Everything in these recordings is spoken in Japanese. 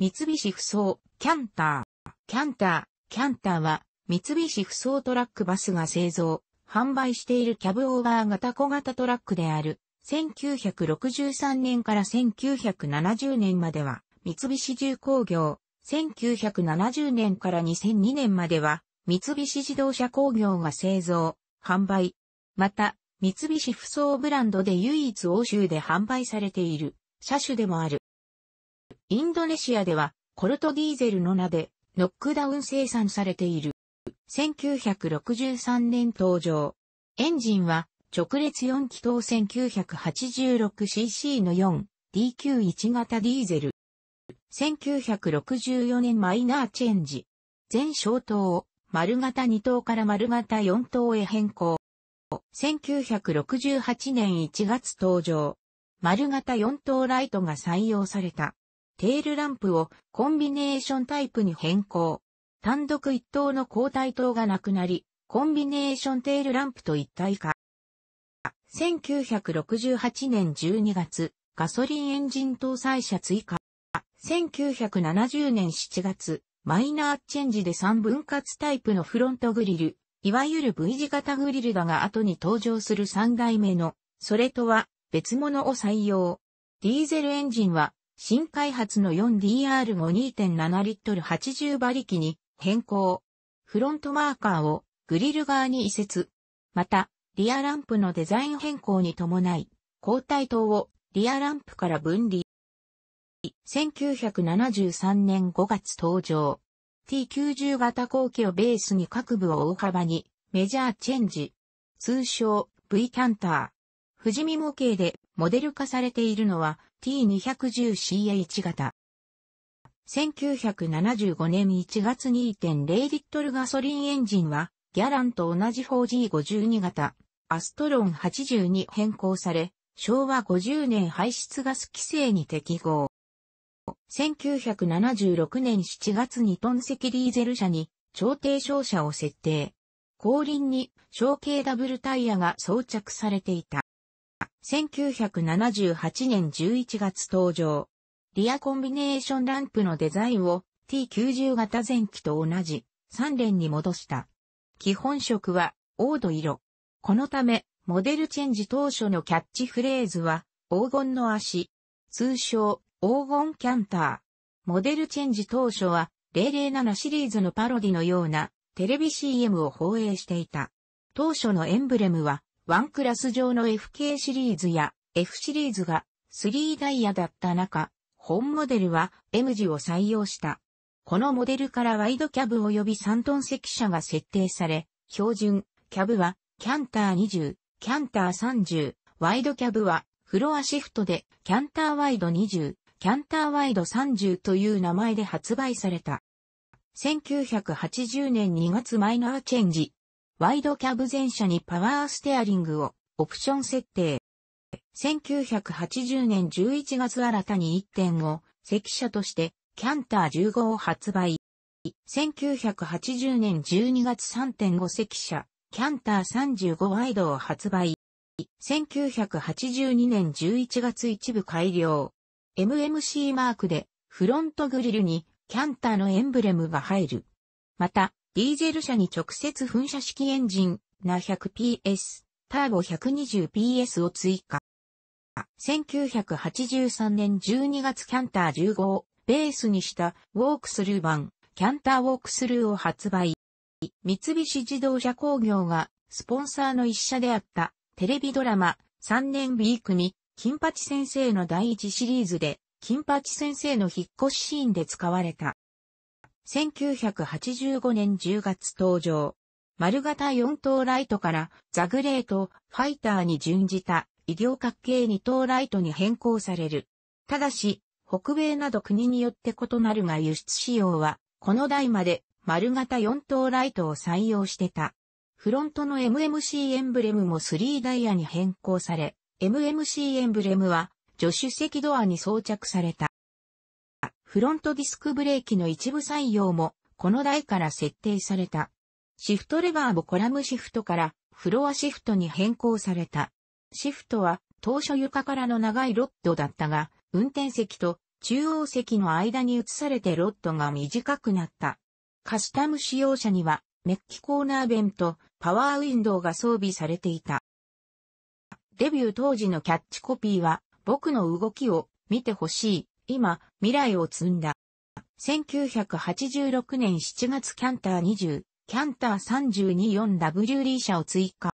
三菱不走、キャンター。キャンター、キャンターは、三菱不走トラックバスが製造、販売しているキャブオーバー型小型トラックである。1963年から1970年までは、三菱重工業。1970年から2002年までは、三菱自動車工業が製造、販売。また、三菱不走ブランドで唯一欧州で販売されている、車種でもある。インドネシアでは、コルトディーゼルの名で、ノックダウン生産されている。1963年登場。エンジンは、直列4気筒 1986cc の 4DQ1 型ディーゼル。1964年マイナーチェンジ。全小灯を丸型2灯から丸型4灯へ変更。1968年1月登場。丸型4灯ライトが採用された。テールランプをコンビネーションタイプに変更。単独一灯の交代灯がなくなり、コンビネーションテールランプと一体化。1968年12月、ガソリンエンジン搭載車追加。1970年7月、マイナーチェンジで3分割タイプのフロントグリル、いわゆる V 字型グリルだが後に登場する3代目の、それとは別物を採用。ディーゼルエンジンは新開発の 4DR52.7 リットル80馬力に変更。フロントマーカーをグリル側に移設。また、リアランプのデザイン変更に伴い、後退灯をリアランプから分離。1973年5月登場。T90 型後期をベースに各部を大幅にメジャーチェンジ。通称 V キャンター。富士見模型でモデル化されているのは T210CH 型。1975年1月2.0リットルガソリンエンジンは、ギャランと同じ 4G52 型、アストロン80に変更され、昭和50年排出ガス規制に適合。1976年7月にトンキ・ディーゼル車に超低照射を設定。後輪に小径ダブルタイヤが装着されていた。1978年11月登場。リアコンビネーションランプのデザインを T90 型前期と同じ3連に戻した。基本色は黄土色。このため、モデルチェンジ当初のキャッチフレーズは、黄金の足。通称、黄金キャンター。モデルチェンジ当初は、007シリーズのパロディのようなテレビ CM を放映していた。当初のエンブレムは、1クラス上の FK シリーズや F シリーズが3ダイヤだった中、本モデルは M 字を採用した。このモデルからワイドキャブ及び3トン積車が設定され、標準、キャブはキャンター20、キャンター30、ワイドキャブはフロアシフトでキャンターワイド20、キャンターワイド30という名前で発売された。1980年2月マイナーチェンジ、ワイドキャブ全車にパワーステアリングをオプション設定。1980年11月新たに1.5席車としてキャンター15を発売。1980年12月3.5席車キャンター35ワイドを発売。1982年11月一部改良。MMC マークでフロントグリルにキャンターのエンブレムが入る。また、ディーゼル車に直接噴射式エンジン、な 100PS、ターボ 120PS を追加。1983年12月キャンター15をベースにしたウォークスルー版、キャンターウォークスルーを発売。三菱自動車工業がスポンサーの一社であったテレビドラマ3年 B 組金八先生の第一シリーズで金八先生の引っ越しシーンで使われた。1985年10月登場。丸型4等ライトからザグレート、ファイターに準じた異療角形2等ライトに変更される。ただし、北米など国によって異なるが輸出仕様は、この台まで丸型4等ライトを採用してた。フロントの MMC エンブレムも3ダイヤに変更され、MMC エンブレムは助手席ドアに装着された。フロントディスクブレーキの一部採用も、この台から設定された。シフトレバーもコラムシフトからフロアシフトに変更された。シフトは当初床からの長いロッドだったが、運転席と中央席の間に移されてロッドが短くなった。カスタム使用者にはメッキコーナー弁とパワーウィンドウが装備されていた。デビュー当時のキャッチコピーは僕の動きを見てほしい今、未来を積んだ。1986年7月キャンター20、キャンター 324WD 車を追加。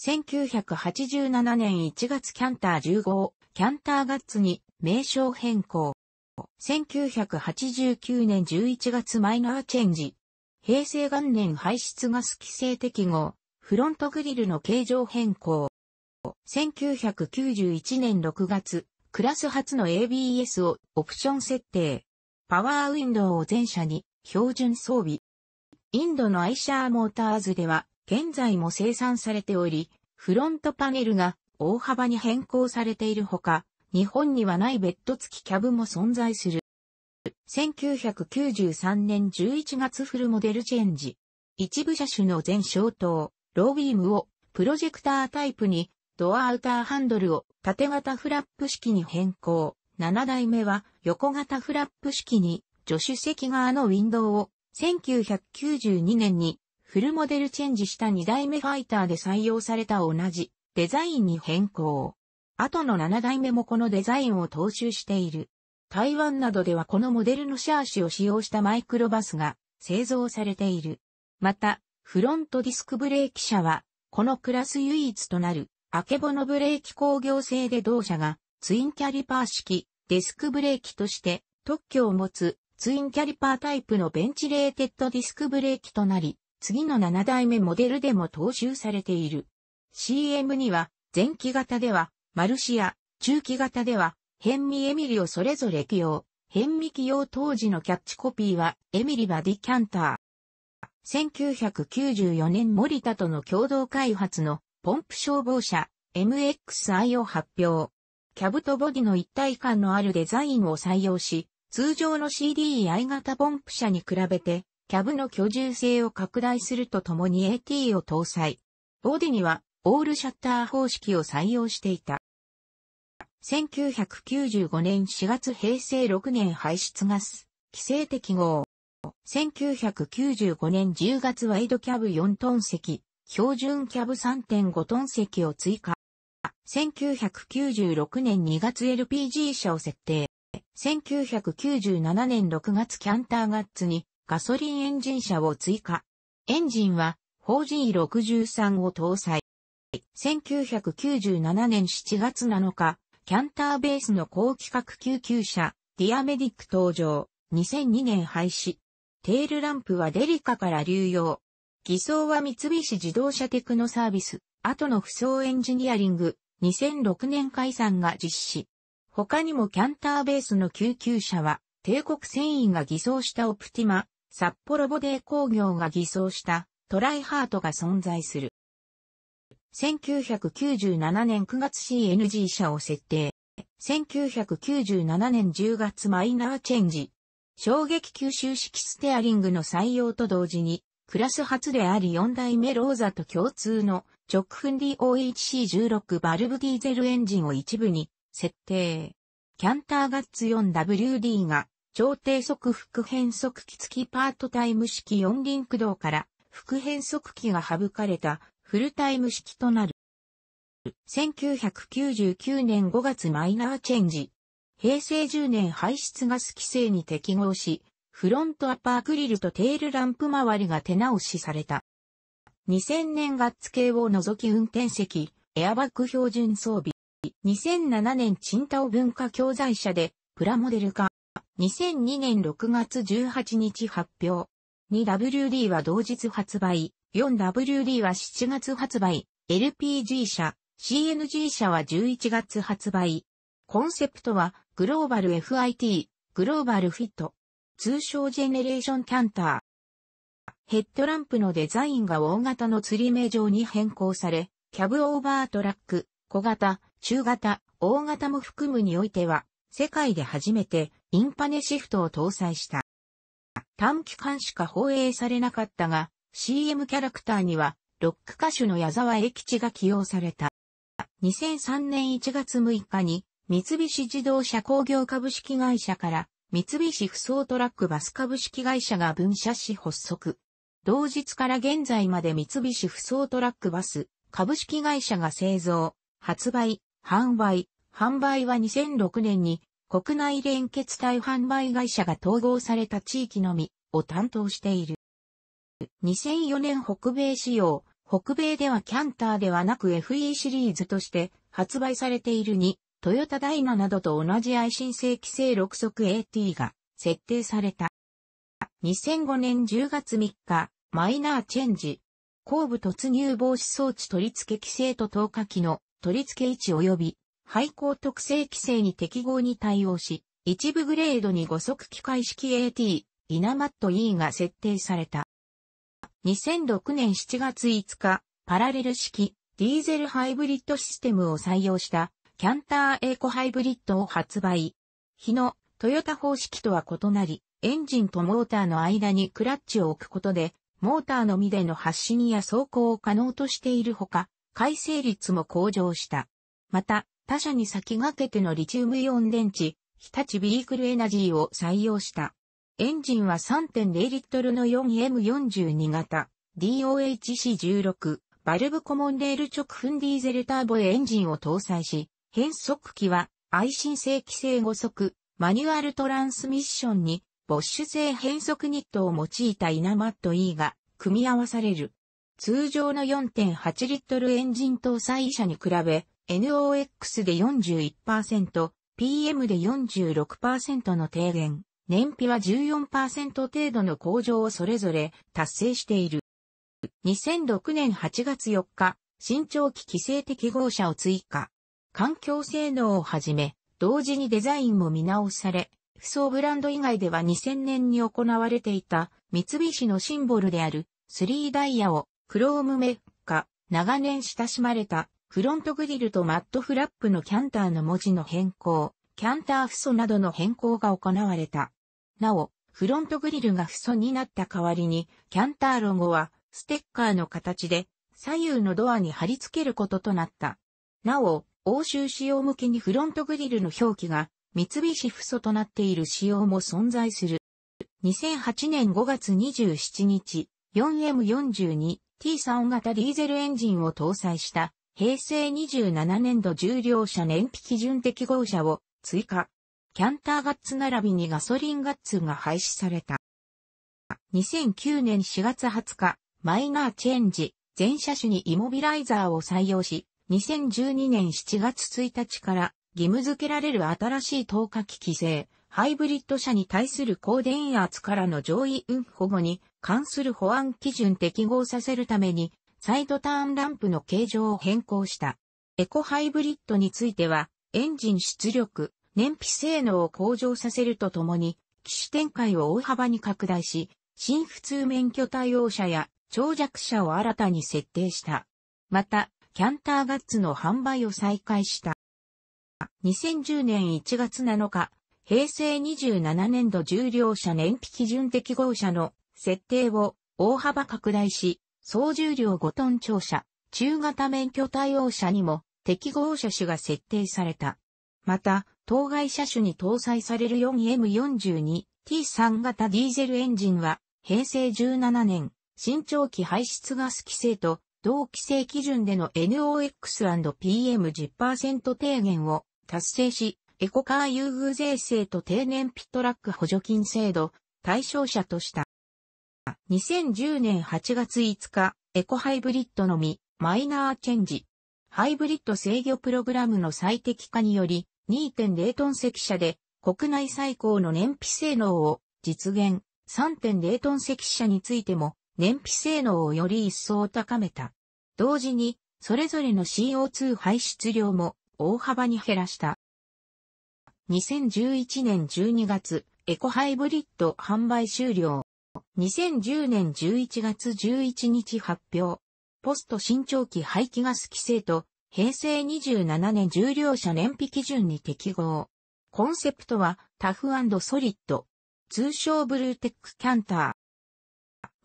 1987年1月キャンター15、キャンターガッツに名称変更。1989年11月マイナーチェンジ。平成元年排出ガス規制適合。フロントグリルの形状変更。1991年6月、クラス初の ABS をオプション設定。パワーウィンドウを全車に標準装備。インドのアイシャーモーターズでは現在も生産されており、フロントパネルが大幅に変更されているほか、日本にはないベッド付きキャブも存在する。1993年11月フルモデルチェンジ。一部車種の全消灯、ロービームをプロジェクタータイプに、ドアアウターハンドルを縦型フラップ式に変更。7代目は横型フラップ式に助手席側のウィンドウを1992年にフルモデルチェンジした2代目ファイターで採用された同じデザインに変更。後の7代目もこのデザインを踏襲している。台湾などではこのモデルのシャーシを使用したマイクロバスが製造されている。また、フロントディスクブレーキ車は、このクラス唯一となるアケボのブレーキ工業製で同社がツインキャリパー式デスクブレーキとして特許を持つツインキャリパータイプのベンチレーテッドディスクブレーキとなり、次の7代目モデルでも踏襲されている。CM には前期型ではマルシア、中期型ではヘンミエミリをそれぞれ起用。ヘンミ起用当時のキャッチコピーはエミリバディキャンター。1994年森田との共同開発のポンプ消防車 MXI を発表。キャブとボディの一体感のあるデザインを採用し、通常の CDI 型ポンプ車に比べて、キャブの居住性を拡大するとともに AT を搭載。ボディにはオールシャッター方式を採用していた。1995年4月平成6年排出ガス、規制適合。1995年10月ワイドキャブ4トン席、標準キャブ3.5トン席を追加。1996年2月 LPG 車を設定。1997年6月キャンターガッツにガソリンエンジン車を追加。エンジンは 4G63 を搭載。1997年7月7日、キャンターベースの高規格救急車、ディアメディック登場。2002年廃止。テールランプはデリカから流用。偽装は三菱自動車テクノサービス、後の不相エンジニアリング、2006年解散が実施。他にもキャンターベースの救急車は、帝国繊維が偽装したオプティマ、札幌ボデー工業が偽装したトライハートが存在する。1997年9月 CNG 社を設定。1997年10月マイナーチェンジ。衝撃吸収式ステアリングの採用と同時に、クラス初であり4代目ローザと共通の直噴 DOHC16 バルブディーゼルエンジンを一部に設定。キャンターガッツ 4WD が超低速副変速機付きパートタイム式4輪駆動から副変速機が省かれたフルタイム式となる。1999年5月マイナーチェンジ。平成10年排出ガス規制に適合し、フロントアッパーグリルとテールランプ周りが手直しされた。2000年ガッツ系を除き運転席、エアバッグ標準装備。2007年チンタオ文化教材社でプラモデル化。2002年6月18日発表。2WD は同日発売。4WD は7月発売。LPG 社、CNG 社は11月発売。コンセプトはグローバル FIT、グローバルフィット、通称ジェネレーションキャンター。ヘッドランプのデザインが大型の釣り目状に変更され、キャブオーバートラック、小型、中型、大型も含むにおいては、世界で初めてインパネシフトを搭載した。短期間しか放映されなかったが、CM キャラクターには、ロック歌手の矢沢永吉が起用された。2003年1月6日に、三菱自動車工業株式会社から三菱不走トラックバス株式会社が分社し発足。同日から現在まで三菱不走トラックバス株式会社が製造、発売、販売、販売は2006年に国内連結体販売会社が統合された地域のみを担当している。2004年北米仕様、北米ではキャンターではなく FE シリーズとして発売されている2トヨタダイナなどと同じ愛心性規制6速 AT が設定された。2005年10月3日、マイナーチェンジ、後部突入防止装置取り付け規制と投下機の取り付け位置及び廃校特性規制に適合に対応し、一部グレードに5速機械式 AT、イナマット E が設定された。2006年7月5日、パラレル式ディーゼルハイブリッドシステムを採用したキャンターエコハイブリッドを発売。日のトヨタ方式とは異なり、エンジンとモーターの間にクラッチを置くことで、モーターのみでの発進や走行を可能としているほか、回生率も向上した。また、他社に先駆けてのリチウムイオン電池、日立ビークルエナジーを採用した。エンジンは3.0リットルの 4M42 型、DOHC16、バルブコモンレール直噴ディーゼルターボエンジンを搭載し、変速機は、愛心性規制5速、マニュアルトランスミッションに、ボッシュ製変速ニットを用いたイナマット E が組み合わされる。通常の4.8リットルエンジン搭載車に比べ、NOx で41%、PM で46%の低減、燃費は14%程度の向上をそれぞれ達成している。2006年8月4日、新長期規制適合車を追加。環境性能をはじめ、同時にデザインも見直され、不装ブランド以外では2000年に行われていた三菱のシンボルである3ダイヤをクロームメッカ、長年親しまれたフロントグリルとマットフラップのキャンターの文字の変更、キャンター不ソなどの変更が行われた。なお、フロントグリルが不ソになった代わりに、キャンターロゴはステッカーの形で左右のドアに貼り付けることとなった。なお、欧州仕様向けにフロントグリルの表記が三菱フソとなっている仕様も存在する。2008年5月27日、4M42T 3型ディーゼルエンジンを搭載した平成27年度重量車燃費基準適合車を追加。キャンターガッツ並びにガソリンガッツが廃止された。2009年4月20日、マイナーチェンジ、全車種にイモビライザーを採用し、2012年7月1日から義務付けられる新しい投下機規制、ハイブリッド車に対する高電圧からの上位運保護に関する保安基準適合させるために、サイドターンランプの形状を変更した。エコハイブリッドについては、エンジン出力、燃費性能を向上させるとともに、機種展開を大幅に拡大し、新普通免許対応車や長弱車を新たに設定した。また、キャンターガッツの販売を再開した。2010年1月7日、平成27年度重量車燃費基準適合車の設定を大幅拡大し、総重量5トン超車、中型免許対応車にも適合車種が設定された。また、当該車種に搭載される 4M42T3 型ディーゼルエンジンは、平成17年、新長期排出ガス規制と同規制基準での NOx&PM10% 低減を達成し、エコカー優遇税制と低燃費トラック補助金制度、対象者とした。2010年8月5日、エコハイブリッドのみ、マイナーチェンジ。ハイブリッド制御プログラムの最適化により、2.0トン積車で国内最高の燃費性能を実現、3.0トン積車についても燃費性能をより一層高めた。同時に、それぞれの CO2 排出量も大幅に減らした。2011年12月、エコハイブリッド販売終了。2010年11月11日発表。ポスト新長期排気ガス規制と平成27年重量車燃費基準に適合。コンセプトはタフソリッド。通称ブルーテックキャンター。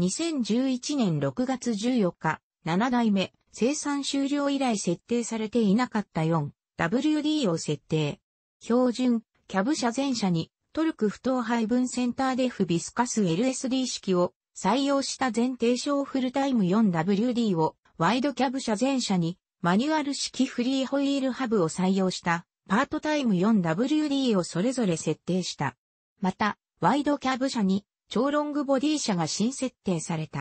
2011年6月14日、7代目、生産終了以来設定されていなかった 4WD を設定。標準、キャブ車全車に、トルク不等配分センターデフビスカス LSD 式を採用した前提小フルタイム 4WD をワイドキャブ車全車にマニュアル式フリーホイールハブを採用したパートタイム 4WD をそれぞれ設定した。また、ワイドキャブ車に超ロングボディ車が新設定された。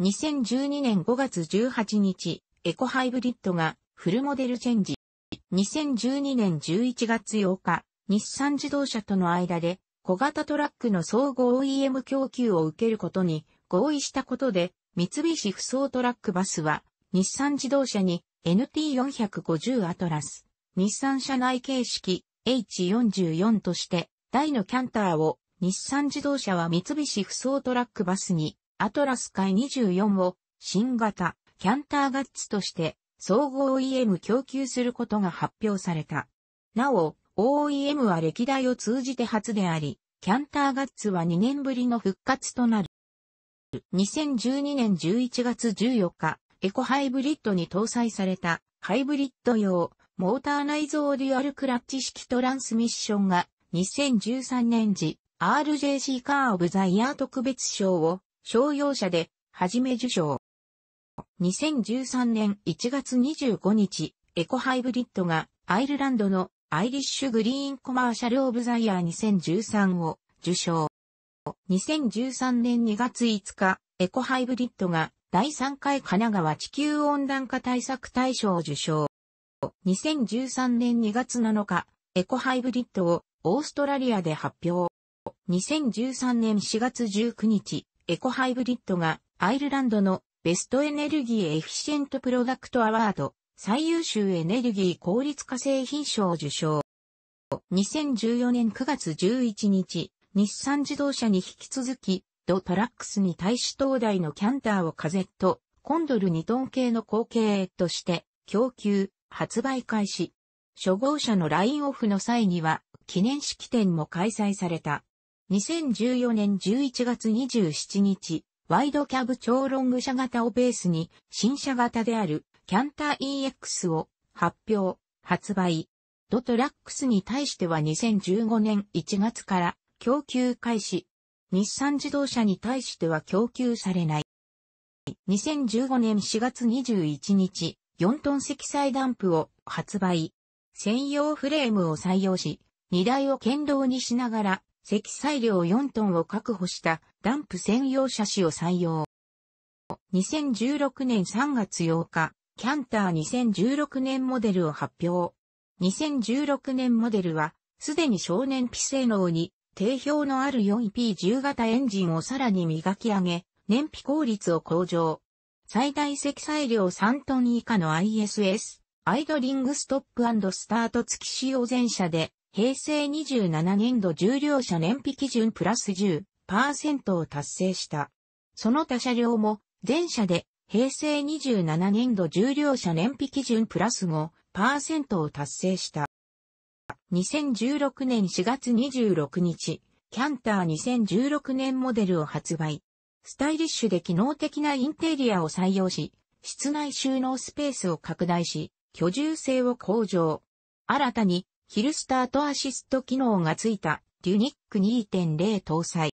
2012年5月18日、エコハイブリッドがフルモデルチェンジ。2012年11月8日、日産自動車との間で小型トラックの総合 OEM 供給を受けることに合意したことで、三菱不走トラックバスは日産自動車に NT450 アトラス、日産車内形式 H44 として、大のキャンターを日産自動車は三菱不走トラックバスに、アトラス海24を、新型、キャンターガッツとして、総合 OEM 供給することが発表された。なお、OEM は歴代を通じて初であり、キャンターガッツは2年ぶりの復活となる。2012年11月14日、エコハイブリッドに搭載された、ハイブリッド用、モーター内蔵デュアルクラッチ式トランスミッションが、2013年時、RJC カー・オブ・ザ・イヤー特別賞を商用車で初め受賞。2013年1月25日、エコハイブリッドがアイルランドのアイリッシュグリーンコマーシャルオブザイヤー2013を受賞。2013年2月5日、エコハイブリッドが第3回神奈川地球温暖化対策大賞を受賞。2013年2月7日、エコハイブリッドをオーストラリアで発表。2013年4月19日、エコハイブリッドがアイルランドのベストエネルギーエフィシエントプロダクトアワード最優秀エネルギー効率化製品賞を受賞。2014年9月11日、日産自動車に引き続き、ドトラックスに対し東大のキャンターをカゼット、コンドル2トン系の後継として供給、発売開始。初号車のラインオフの際には記念式典も開催された。2014年11月27日、ワイドキャブ超ロング車型をベースに、新車型である、キャンター EX を発表、発売。ドトラックスに対しては2015年1月から供給開始。日産自動車に対しては供給されない。2015年4月21日、4トン積載ダンプを発売。専用フレームを採用し、荷台を剣道にしながら積載量4トンを確保したダンプ専用車種を採用。2016年3月8日、キャンター2016年モデルを発表。2016年モデルは、すでに少年ピ性能に定評のある 4P10 型エンジンをさらに磨き上げ、燃費効率を向上。最大積載量3トン以下の ISS、アイドリングストップスタート付き使用全車で、平成27年度重量車燃費基準プラス10%を達成した。その他車両も、全車で平成27年度重量車燃費基準プラス5%を達成した。2016年4月26日、キャンター2016年モデルを発売。スタイリッシュで機能的なインテリアを採用し、室内収納スペースを拡大し、居住性を向上。新たにヒルスタートアシスト機能がついたデュニック2.0搭載。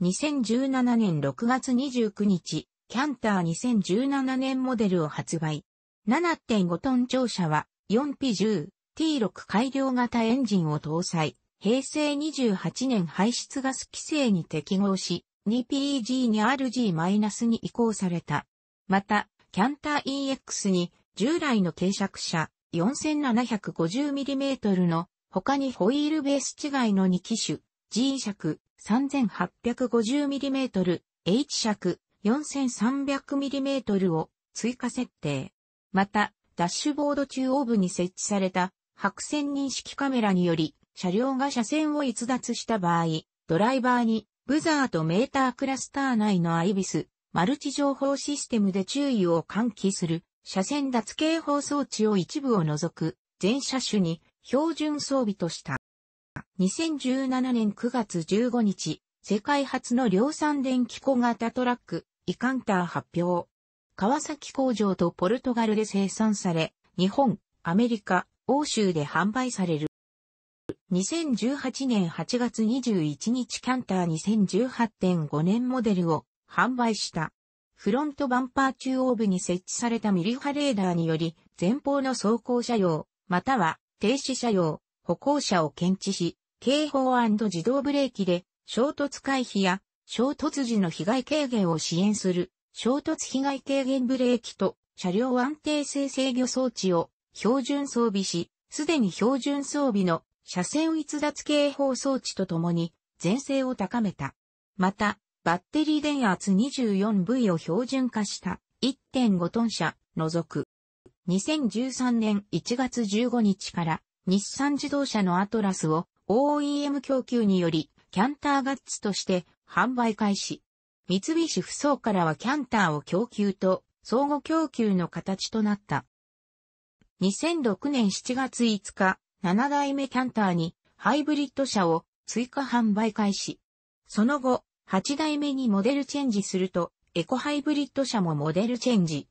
2017年6月29日、キャンター2017年モデルを発売。7.5トン乗車は 4P10、T6 改良型エンジンを搭載。平成28年排出ガス規制に適合し、2PEG に RG- に移行された。また、キャンター EX に従来の軽尺車 4750mm の他にホイールベース違いの2機種 G 尺 3850mm、H 尺 4300mm を追加設定。また、ダッシュボード中央部に設置された白線認識カメラにより、車両が車線を逸脱した場合、ドライバーにブザーとメータークラスター内のアイビス、マルチ情報システムで注意を喚起する車線脱警報装置を一部を除く全車種に標準装備とした。2017年9月15日、世界初の量産電気小型トラック、イカンター発表。川崎工場とポルトガルで生産され、日本、アメリカ、欧州で販売される。2018年8月21日キャンター2018.5年モデルを販売した。フロントバンパー中央部に設置されたミリ波レーダーにより、前方の走行車用、または停止車用、歩行者を検知し、警報自動ブレーキで衝突回避や衝突時の被害軽減を支援する衝突被害軽減ブレーキと車両安定性制御装置を標準装備し、すでに標準装備の車線逸脱警報装置とともに前世を高めた。また、バッテリー電圧 24V を標準化した1.5トン車、除く。2013年1月15日から日産自動車のアトラスを OEM 供給によりキャンターガッツとして販売開始。三菱不走からはキャンターを供給と相互供給の形となった。2006年7月5日、7代目キャンターにハイブリッド車を追加販売開始。その後、8代目にモデルチェンジすると、エコハイブリッド車もモデルチェンジ。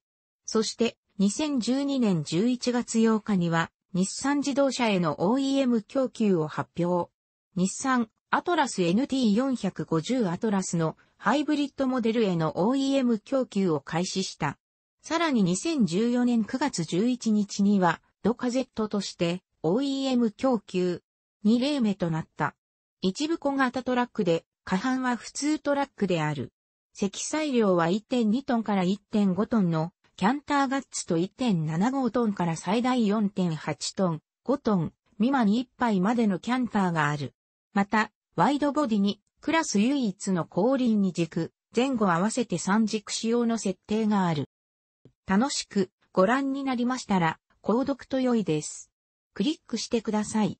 そして、2012年11月8日には、日産自動車への OEM 供給を発表。日産、アトラス NT450 アトラスのハイブリッドモデルへの OEM 供給を開始した。さらに2014年9月11日には、ドカゼットとして OEM 供給2例目となった。一部小型トラックで下半は普通トラックである。積載量は1.2トンから1.5トンのキャンターガッツと1.75トンから最大4.8トン、5トン、未満1杯までのキャンターがある。また、ワイドボディにクラス唯一の後輪に軸、前後合わせて3軸仕様の設定がある。楽しくご覧になりましたら、購読と良いです。クリックしてください。